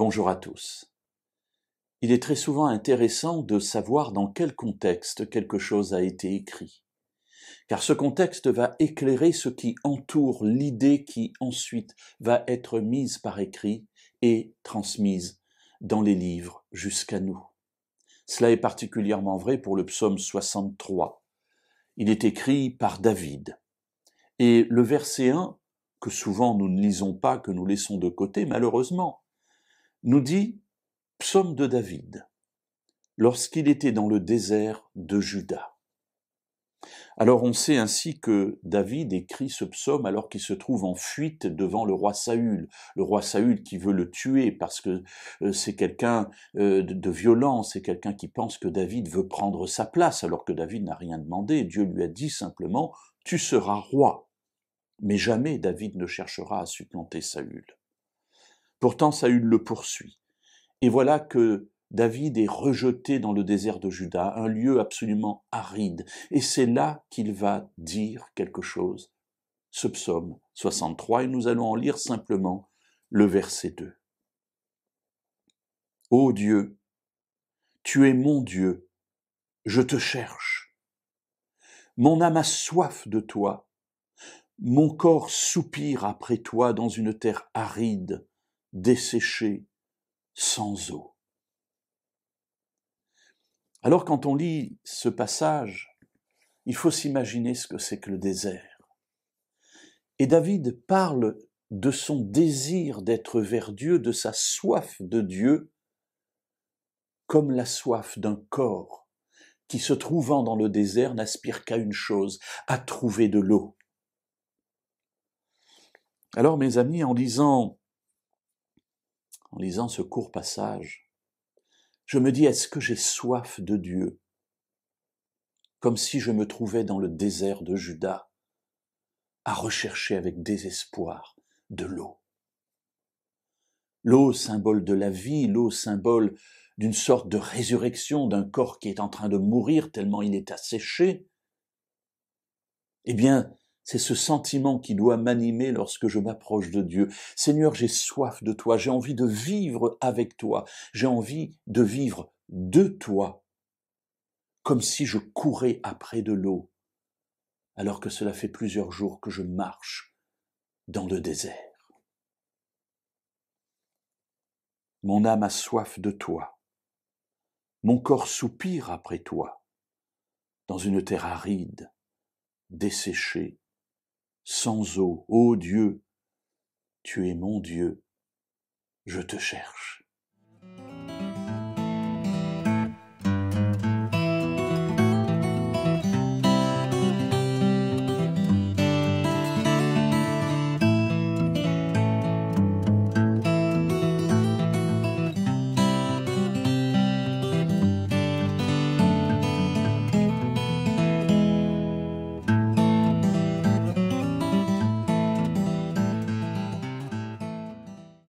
Bonjour à tous. Il est très souvent intéressant de savoir dans quel contexte quelque chose a été écrit, car ce contexte va éclairer ce qui entoure l'idée qui ensuite va être mise par écrit et transmise dans les livres jusqu'à nous. Cela est particulièrement vrai pour le psaume 63. Il est écrit par David. Et le verset 1, que souvent nous ne lisons pas, que nous laissons de côté, malheureusement, nous dit Psaume de David, lorsqu'il était dans le désert de Juda. Alors on sait ainsi que David écrit ce psaume alors qu'il se trouve en fuite devant le roi Saül, le roi Saül qui veut le tuer parce que euh, c'est quelqu'un euh, de violent, c'est quelqu'un qui pense que David veut prendre sa place alors que David n'a rien demandé, Dieu lui a dit simplement Tu seras roi. Mais jamais David ne cherchera à supplanter Saül. Pourtant Saül le poursuit. Et voilà que David est rejeté dans le désert de Juda, un lieu absolument aride. Et c'est là qu'il va dire quelque chose, ce psaume 63, et nous allons en lire simplement le verset 2. Ô Dieu, tu es mon Dieu, je te cherche. Mon âme a soif de toi, mon corps soupire après toi dans une terre aride, desséché, sans eau. Alors quand on lit ce passage, il faut s'imaginer ce que c'est que le désert. Et David parle de son désir d'être vers Dieu, de sa soif de Dieu, comme la soif d'un corps qui, se trouvant dans le désert, n'aspire qu'à une chose, à trouver de l'eau. Alors mes amis, en disant, en lisant ce court passage, je me dis, est-ce que j'ai soif de Dieu Comme si je me trouvais dans le désert de Judas, à rechercher avec désespoir de l'eau. L'eau, symbole de la vie, l'eau, symbole d'une sorte de résurrection d'un corps qui est en train de mourir tellement il est asséché. Eh bien, c'est ce sentiment qui doit m'animer lorsque je m'approche de Dieu. Seigneur, j'ai soif de toi, j'ai envie de vivre avec toi, j'ai envie de vivre de toi, comme si je courais après de l'eau, alors que cela fait plusieurs jours que je marche dans le désert. Mon âme a soif de toi, mon corps soupire après toi, dans une terre aride, desséchée sans eau. Ô Dieu, tu es mon Dieu, je te cherche.